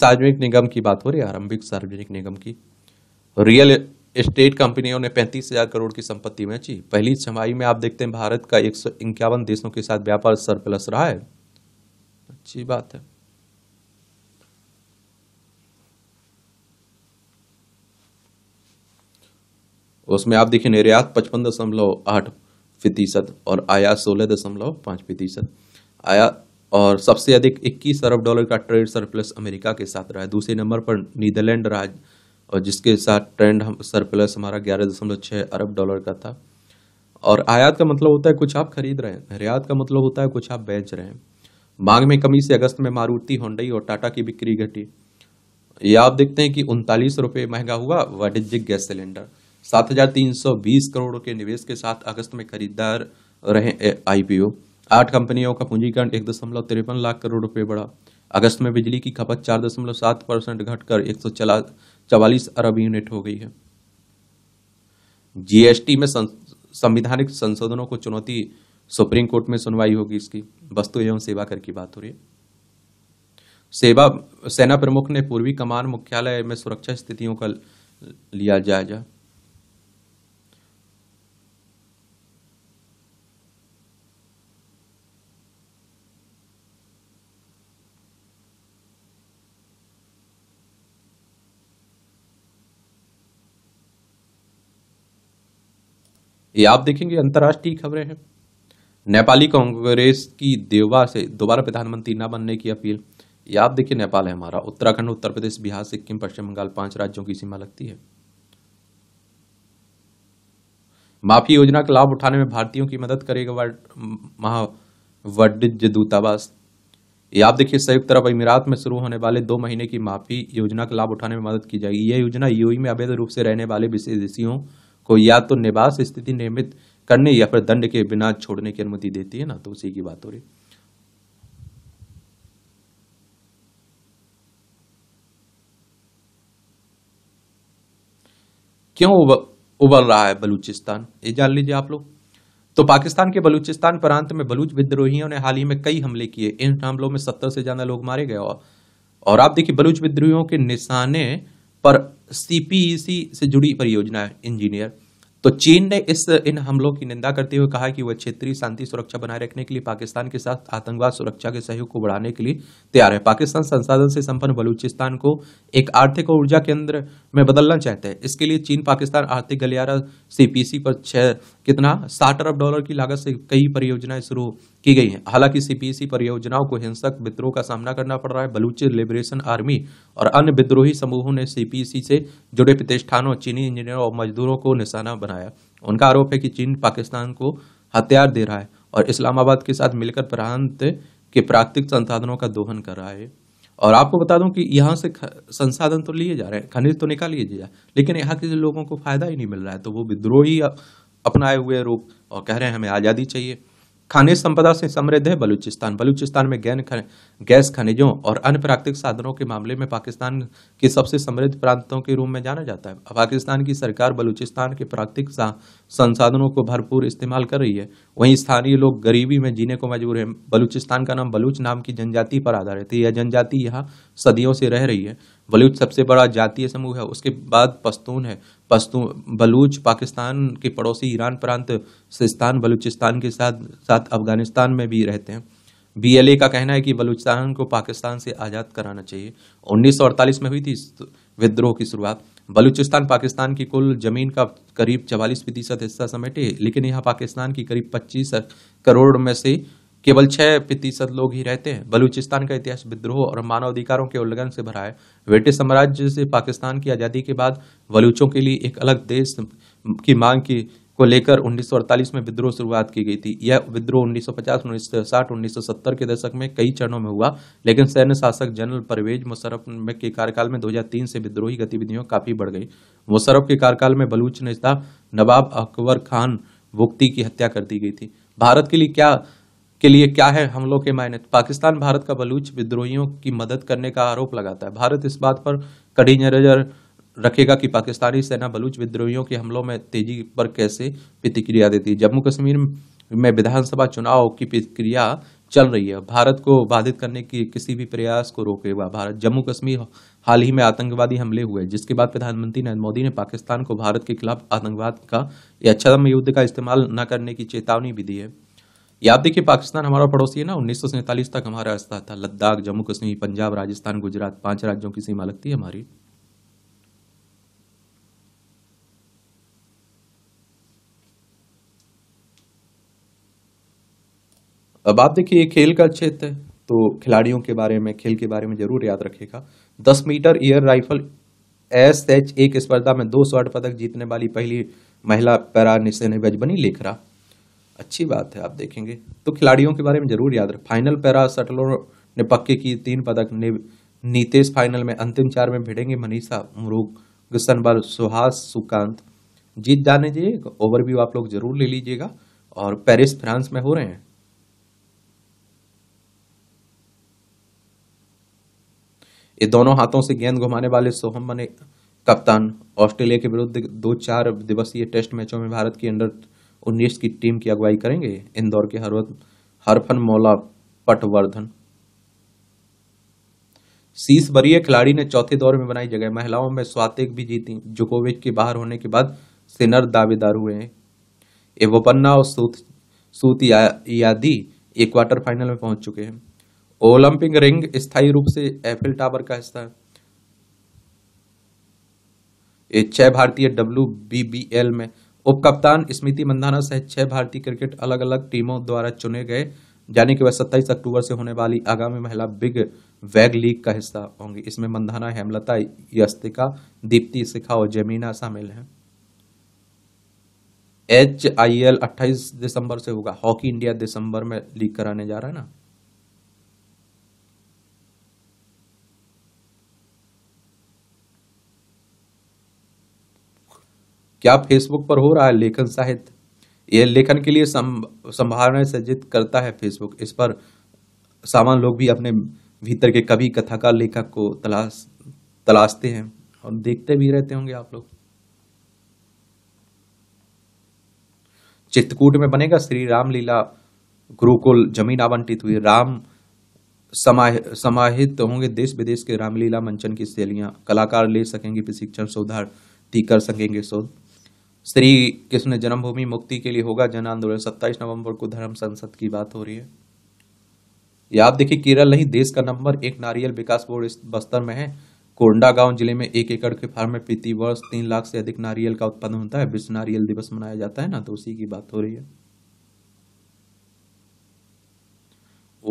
सार्वजनिक निगम की बात हो रही है आरंभिक सार्वजनिक निगम की रियल स्टेट कंपनियों ने पैंतीस हजार करोड़ की संपत्ति बेची पहली छमाई में आप देखते हैं भारत का एक सौ इक्यावन देशों के साथ व्यापार सरप्लस रहा है अच्छी बात है उसमें आप देखिए निर्यात पचपन दशमलव आठ प्रतिशत और आयात सोलह दशमलव पांच प्रतिशत आयात और सबसे अधिक इक्कीस अरब डॉलर का ट्रेड सरप्लस अमेरिका के साथ रहा है दूसरे नंबर पर नीदरलैंड राज्य और जिसके साथ ट्रेंड हम सरप्लस हमारा ग्यारह दशमलव छः अरब डॉलर का था और आयात का मतलब होता है कुछ आप खरीद रहे हैं निर्यात का मतलब होता है कुछ आप बेच रहे हैं मांग में कमी से अगस्त में मारुति होंडई और टाटा की बिक्री घटी ये आप देखते हैं कि उनतालीस रुपये महंगा हुआ वाणिज्यिक गैस सिलेंडर सात हजार तीन सौ बीस करोड़ के निवेश के साथ अगस्त में खरीदार रहे आई पी ओ आठ कंपनियों का पूंजीकरण एक दशमलव तिरपन लाख करोड़ रुपये बढ़ा अगस्त में बिजली की खपत चार दशमलव सात परसेंट घटकर एक सौ चला चवालीस अरब यूनिट हो गई है जीएसटी में संविधानिक संशोधनों को चुनौती सुप्रीम कोर्ट में सुनवाई होगी इसकी वस्तु एवं सेवा कर की बात हो रही है सेवा सेना प्रमुख ने पूर्वी कमान मुख्यालय में सुरक्षा स्थितियों का लिया जायजा ये आप देखेंगे अंतर्राष्ट्रीय खबरें हैं नेपाली कांग्रेस की देवा से दोबारा प्रधानमंत्री न बनने की अपील ये आप देखिए नेपाल है हमारा उत्तराखंड उत्तर प्रदेश बिहार सिक्किम पश्चिम बंगाल पांच राज्यों की सीमा लगती है माफी योजना का लाभ उठाने में भारतीयों की मदद करेगा महावाणिज्य दूतावास ये आप देखिए संयुक्त अरब अमीरात में शुरू होने वाले दो महीने की माफी योजना का लाभ उठाने में मदद की जाएगी यह योजना यूई में अवैध रूप से रहने वाले विदेशियों को या तो निवास स्थिति निर्मित करने या फिर दंड के बिना छोड़ने की अनुमति देती है ना तो उसी की बात हो रही क्यों उबल रहा है बलूचिस्तान ये जान लीजिए आप लोग तो पाकिस्तान के बलूचिस्तान प्रांत में बलूच विद्रोहियों ने हाल ही में कई हमले किए इन हमलों में सत्तर से ज्यादा लोग मारे गए और आप देखिए बलूच विद्रोहियों के निशाने पर सीपीईसी e से जुड़ी परियोजना इंजीनियर तो चीन ने इस इन हमलों की निंदा करते हुए कहा कि वह क्षेत्रीय शांति सुरक्षा बनाए रखने के लिए पाकिस्तान के साथ आतंकवाद सुरक्षा के सहयोग को बढ़ाने के लिए तैयार है पाकिस्तान संसाधन से संपन्न बलूचिस्तान को एक आर्थिक और ऊर्जा केंद्र में बदलना चाहते हैं इसके लिए चीन पाकिस्तान आर्थिक गलियारा सीपीसी e पर छः कितना साठ अरब डॉलर की लागत से कई परियोजनाएं शुरू की गई है हालांकि सीपीसी परियोजनाओं को हिंसक विद्रोह का सामना करना पड़ रहा है बलूच लिबरेशन आर्मी और अन्य विद्रोही समूहों ने सीपीसी से जुड़े प्रतिष्ठानों चीनी इंजीनियरों और मजदूरों को निशाना बनाया उनका आरोप है कि चीन पाकिस्तान को हथियार दे रहा है और इस्लामाबाद के साथ मिलकर प्रांत के प्राकृतिक संसाधनों का दोहन कर रहा है और आपको बता दूं कि यहाँ से संसाधन तो लिए जा रहे हैं खनिज तो निकाल लिए जा लेकिन यहाँ के लोगों को फायदा ही नहीं मिल रहा है तो वो विद्रोही अपनाए हुए रूप और कह रहे हैं हमें आज़ादी चाहिए खनिज संपदा से समृद्ध है बलूचिस्तान बलूचिस्तान में गैन खन, गैस खनिजों और अन्य प्राकृतिक साधनों के मामले में पाकिस्तान के सबसे समृद्ध प्रांतों के रूप में जाना जाता है पाकिस्तान की सरकार बलूचिस्तान के प्राकृतिक संसाधनों को भरपूर इस्तेमाल कर रही है वहीं स्थानीय लोग गरीबी में जीने को मजबूर हैं बलूचिस्तान का नाम बलूच नाम की जनजाति पर आधारित है यह जनजाति यहाँ सदियों से रह रही है बलूच सबसे बड़ा जातीय समूह है उसके बाद पश्तून है पस्तून बलूच पाकिस्तान के पड़ोसी ईरान प्रांत सिस्तान बलूचिस्तान के साथ साथ अफगानिस्तान में भी रहते हैं बीएलए का कहना है कि बलूचिस्तान को पाकिस्तान से आज़ाद कराना चाहिए 1948 में हुई थी विद्रोह की शुरुआत बलूचिस्तान पाकिस्तान की कुल जमीन का करीब चवालीस प्रतिशत हिस्सा समेटे लेकिन यहाँ पाकिस्तान की करीब पच्चीस करोड़ में से केवल छह प्रतिशत लोग ही रहते हैं बलूचिस्तान का इतिहास विद्रोह और मानवाधिकारों के उल्लंघन से भरा है ब्रिटिश साम्राज्य से पाकिस्तान की आज़ादी के बाद बलूचों के लिए एक अलग देश की मांग की को लेकर 1948 में विद्रोह शुरुआत की गई थी यह विद्रोह 1950, 1960, 1970 के दशक में कई चरणों में हुआ लेकिन सैन्य शासक जनरल परवेज मुशरफ के कार्यकाल में 2003 से विद्रोही गतिविधियों काफ़ी बढ़ गई मुशरफ के कार्यकाल में बलूच नेता नवाब अकबर खान भुक्ती की हत्या कर दी गई थी भारत के लिए क्या के लिए क्या है हमलों के मायने पाकिस्तान भारत का बलूच विद्रोहियों की मदद करने का आरोप लगाता है भारत इस बात पर कड़ी नजर रखेगा कि पाकिस्तानी सेना बलूच विद्रोहियों के हमलों में तेजी पर कैसे प्रतिक्रिया देती है जम्मू कश्मीर में विधानसभा चुनाव की प्रतिक्रिया चल रही है भारत को बाधित करने की किसी भी प्रयास को रोकेगा भारत जम्मू कश्मीर हाल ही में आतंकवादी हमले हुए जिसके बाद प्रधानमंत्री नरेंद्र मोदी ने पाकिस्तान को भारत के खिलाफ आतंकवाद का या छदम युद्ध का इस्तेमाल न करने की चेतावनी भी दी है याद आप देखिए पाकिस्तान हमारा पड़ोसी है ना उन्नीस तक हमारा रास्ता था लद्दाख जम्मू कश्मीर पंजाब राजस्थान गुजरात पांच राज्यों की सीमा लगती है हमारी अब आप देखिए खेल का क्षेत्र है तो खिलाड़ियों के बारे में खेल के बारे में जरूर याद रखेगा दस metre air rifle S H एक स्पर्धा में दो स्वर्ण पदक जीतने वाली पहली महिला पैरा निशेनवेज बनी लेखरा अच्छी बात है आप देखेंगे तो खिलाड़ियों के बारे में जरूर याद रख फाइनल पैरा सटलों ने पक्के की तीन पदक ने नीतेश फाइनल में अंतिम चार में भिड़ेंगे मनीषा मुरुग गसनबर सुहास सुकांत जीत जाने दीजिए ओवरव्यू आप लोग जरूर ले लीजिएगा और पेरिस फ्रांस में हो रहे हैं ये दोनों हाथों से गेंद घुमाने वाले सोहम बने कप्तान ऑस्ट्रेलिया के विरुद्ध दो चार दिवसीय टेस्ट मैचों में भारत की अंडर उन्नीस की टीम की अगुवाई करेंगे इंदौर के हरवत हरफन मौला पटवर्धन शीस बरीय खिलाड़ी ने चौथे दौर में बनाई जगह महिलाओं में स्वातिक भी जीती जुकोविच के बाहर होने के बाद सिनर दावेदार हुए हैं एवोपन्ना और सूत सूत यादि यादी एक क्वार्टर फाइनल में पहुंच चुके हैं ओलंपिक रिंग स्थायी रूप से एफिल टावर का हिस्सा है छह भारतीय डब्ल्यू बी बी एल में उप कप्तान स्मृति मंदाना सहित छह भारतीय क्रिकेट अलग अलग टीमों द्वारा चुने गए जाने के बाद सत्ताईस अक्टूबर से होने वाली आगामी महिला बिग वैग लीग का हिस्सा होंगी इसमें मंदाना हेमलता यस्तिका दीप्ति शिखा और जमीना शामिल हैं एच आई एल अट्ठाईस दिसंबर से होगा हॉकी इंडिया दिसंबर में लीग कराने जा रहा है ना क्या फेसबुक पर हो रहा है लेखन साहित्य यह लेखन के लिए संभावनाएं सज्जित करता है फेसबुक इस पर सामान्य लोग भी अपने भीतर के कवि कथाकार लेखक को तलाश तलाशते हैं और देखते भी रहते होंगे आप लोग चित्रकूट में बनेगा श्री रामलीला गुरुकुल जमीन आवंटित हुई राम समाहित समाहित होंगे देश विदेश के रामलीला मंचन की शैलियां कलाकार ले सकेंगे प्रशिक्षण सुधार कर सकेंगे शोध श्री कृष्ण जन्मभूमि मुक्ति के लिए होगा जन आंदोलन सत्ताईस नवंबर को धर्म संसद की बात हो रही है या आप देखिए केरल नहीं देश का नंबर एक नारियल विकास बोर्ड इस बस्तर में है कोंडा गांव जिले में एक एकड़ के फार्म में प्रति वर्ष तीन लाख से अधिक नारियल का उत्पादन होता है विश्व नारियल दिवस मनाया जाता है ना तो उसी की बात हो रही है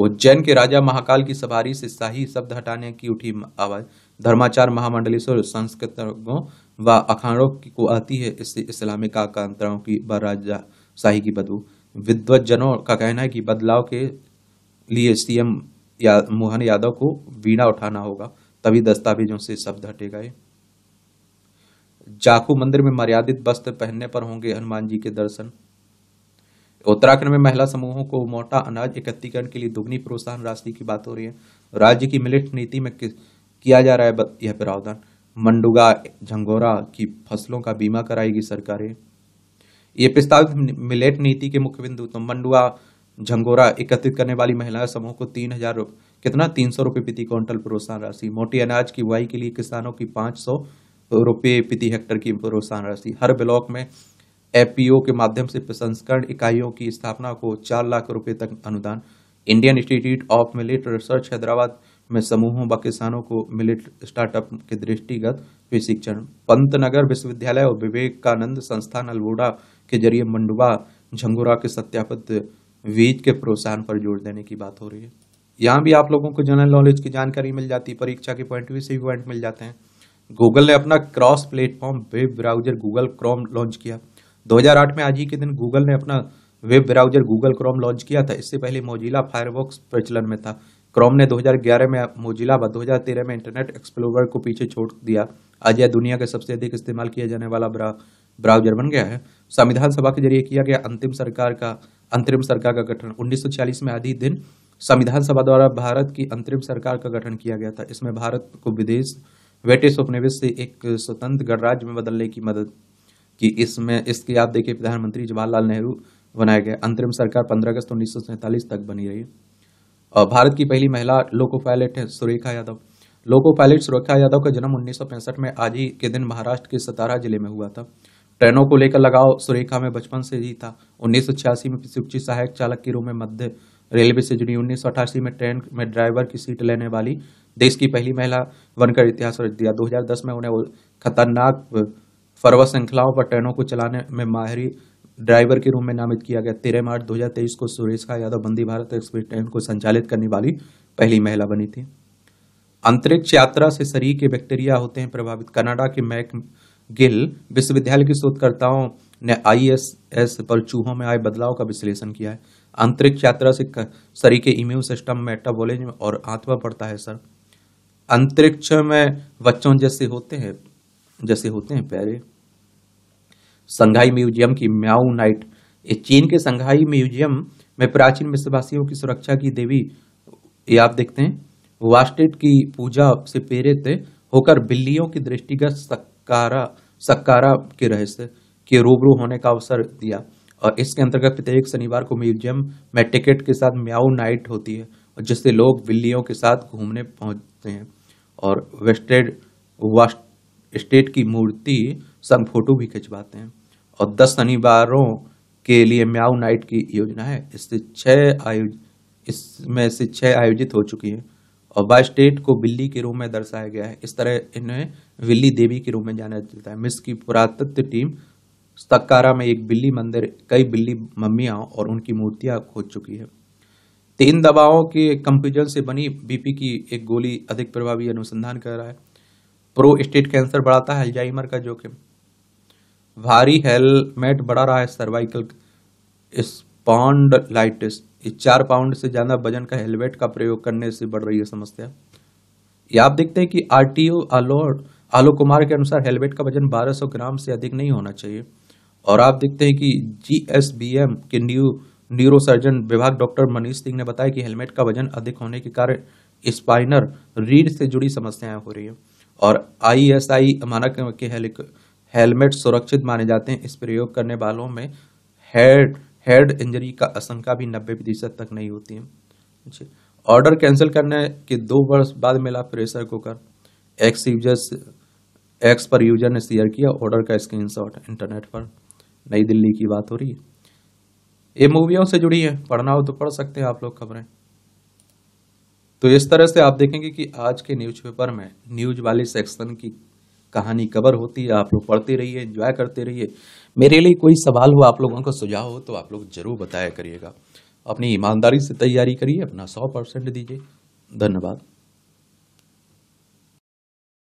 उज्जैन के राजा महाकाल की सवारी से शाही शब्द हटाने की उठी आवाज धर्माचार महामंडलेश्वर संस्कृतों व अखाड़ों की को आती है इससे इस्लामिक आकांतराओं की व शाही की बदबू विद्वजनों का कहना है कि बदलाव के लिए सीएम या मोहन यादव को वीणा उठाना होगा तभी दस्तावेजों से शब्द हटे गए जाकू मंदिर में मर्यादित वस्त्र पहनने पर होंगे हनुमान जी के दर्शन उत्तराखंड में महिला समूहों को मोटा अनाज एकत्रीकरण के लिए दुगनी प्रोत्साहन राशि की बात हो रही है राज्य की मिलिट नीति में किया जा रहा है यह प्रावधान मंडुगा झंगोरा की फसलों का बीमा कराएगी सरकारें ये प्रस्तावित मिलेट नीति के मुख्य बिंदु तो मंडुआ झंगोरा एकत्रित करने वाली महिला समूह को तीन हजार कितना तीन सौ रुपये प्रति क्विंटल प्रोत्साहन राशि मोटी अनाज की बुआई के लिए किसानों की पाँच सौ रुपये प्रति हेक्टर की प्रोत्साहन राशि हर ब्लॉक में एफपीओ के माध्यम से प्रसंस्करण इकाइयों की स्थापना को चार लाख रुपए तक अनुदान Indian institute of millet research Hyderabad में समूहों व किसानों को मिलिट स्टार्टअप के दृष्टिगत प्रशिक्षण पंतनगर विश्वविद्यालय और विवेकानंद संस्थान अल्बोड़ा के जरिए मंडुआ झंगुरा के सत्यापित बीज के प्रोत्साहन पर जोर देने की बात हो रही है यहाँ भी आप लोगों को जनरल नॉलेज की जानकारी मिल जाती है परीक्षा के पॉइंट से भी पॉइंट मिल जाते हैं गूगल ने अपना cross platform web browser Google Chrome launch किया 2008 में आज ही के दिन गूगल ने अपना web browser Google Chrome launch किया था इससे पहले मोजिला फायरबॉक्स प्रचलन में था क्रोम ने 2011 में मोजिला व 2013 में इंटरनेट एक्सप्लोरर को पीछे छोड़ दिया आज यह दुनिया के सबसे अधिक इस्तेमाल किया जाने वाला ब्राउजर बन गया है संविधान सभा के जरिए किया गया अंतिम सरकार का अंतरिम सरकार का गठन 1946 में आधी दिन संविधान सभा द्वारा भारत की अंतरिम सरकार का गठन किया गया था इसमें भारत को विदेश ब्रिटिश उपनिवेश से एक स्वतंत्र गणराज्य में बदलने की मदद की इसमें इसके याद देखिए प्रधानमंत्री जवाहरलाल नेहरू बनाया गया अंतरिम सरकार पंद्रह अगस्त उन्नीस तक बनी रही भारत की पहली महिला लोको पायलट है सुरेखा यादव लोको पायलट सुरेखा यादव का जन्म उन्नीस में आज ही के दिन महाराष्ट्र के सतारा जिले में हुआ था ट्रेनों को लेकर लगाव सुरेखा में बचपन से ही था उन्नीस में शिक्षित सहायक चालक के रूप में मध्य रेलवे से जुड़ी उन्नीस में ट्रेन में ड्राइवर की सीट लेने वाली देश की पहली महिला बनकर इतिहास रच दिया 2010 में उन्हें खतरनाक पर्वत श्रृंखलाओं पर ट्रेनों को चलाने में माहिरी ड्राइवर के रूप में नामित किया गया तेरह मार्च 2023 को सुरेखा यादव बंदी भारत एक्सप्रेस ट्रेन को संचालित करने वाली पहली महिला बनी थी अंतरिक्ष यात्रा से शरीर के बैक्टीरिया होते हैं प्रभावित कनाडा के मैक गिल विश्वविद्यालय के शोधकर्ताओं ने आईएसएस पर चूहों में आए बदलाव का विश्लेषण किया है अंतरिक्ष यात्रा से शरीर के इम्यून सिस्टम मेटाबॉलिज्म और आत्मा पड़ता है सर अंतरिक्ष में बच्चों जैसे होते हैं जैसे होते हैं पैरे संघाई म्यूजियम की म्याऊ नाइट ये चीन के संघाई म्यूजियम में प्राचीन मिस्रवासियों की सुरक्षा की देवी ये आप देखते हैं वास्टेट की पूजा से प्रेरित होकर बिल्लियों की दृष्टिगत सकारा सकारा के रहस्य के रूबरू होने का अवसर दिया और इसके अंतर्गत प्रत्येक शनिवार को म्यूजियम में टिकट के साथ म्याऊ नाइट होती है जिससे लोग बिल्लियों के साथ घूमने पहुंचते हैं और वेस्टेड वास्ट स्टेट की मूर्ति संग फोटो भी खिंचवाते हैं और दस शनिवारों के लिए म्याऊ नाइट की योजना है इससे छः आयोज इसमें से छः आयोजित हो चुकी हैं और बाय स्टेट को बिल्ली के रूप में दर्शाया गया है इस तरह इन्हें बिल्ली देवी के रूप में जाना जाता है मिस की पुरातत्व टीम सक्कारा में एक बिल्ली मंदिर कई बिल्ली मम्मियाँ और उनकी मूर्तियाँ खोज चुकी है तीन दवाओं के कंफ्यूजन से बनी बीपी की एक गोली अधिक प्रभावी अनुसंधान कर रहा है प्रो स्टेट कैंसर बढ़ाता है अल्जाइमर का जोखिम भारी हेलमेट बढ़ा रहा है सर्वाइकल स्पॉन्डलाइटिस चार पाउंड से ज़्यादा वजन का हेलमेट का प्रयोग करने से बढ़ रही है समस्या ये आप देखते हैं कि आरटीओ आलोर आलोक कुमार के अनुसार हेलमेट का वजन 1200 ग्राम से अधिक नहीं होना चाहिए और आप देखते हैं कि जीएसबीएम के न्यू न्यूरोसर्जन विभाग डॉक्टर मनीष सिंह ने बताया कि हेलमेट का वजन अधिक होने के कारण स्पाइनर रीढ़ से जुड़ी समस्याएं हो रही है और आईएसआई मानक के हेलिक हेलमेट सुरक्षित माने जाते हैं इस प्रयोग करने वालों में हेड हेड इंजरी का आशंका भी नब्बे प्रतिशत तक नहीं होती है अच्छा ऑर्डर कैंसिल करने के दो वर्ष बाद मिला pressure cooker X users X पर यूजर ने शेयर किया ऑर्डर का स्क्रीनशॉट इंटरनेट पर नई दिल्ली की बात हो रही है ये मूवियों से जुड़ी है पढ़ना हो तो पढ़ सकते हैं आप लोग खबरें तो इस तरह से आप देखेंगे कि आज के न्यूज़पेपर में न्यूज वाले सेक्शन की कहानी कवर होती है आप लोग पढ़ते रहिए एंजॉय करते रहिए मेरे लिए कोई सवाल हो आप लोगों का सुझाव हो तो आप लोग जरूर बताया करिएगा अपनी ईमानदारी से तैयारी करिए अपना सौ परसेंट दीजिए धन्यवाद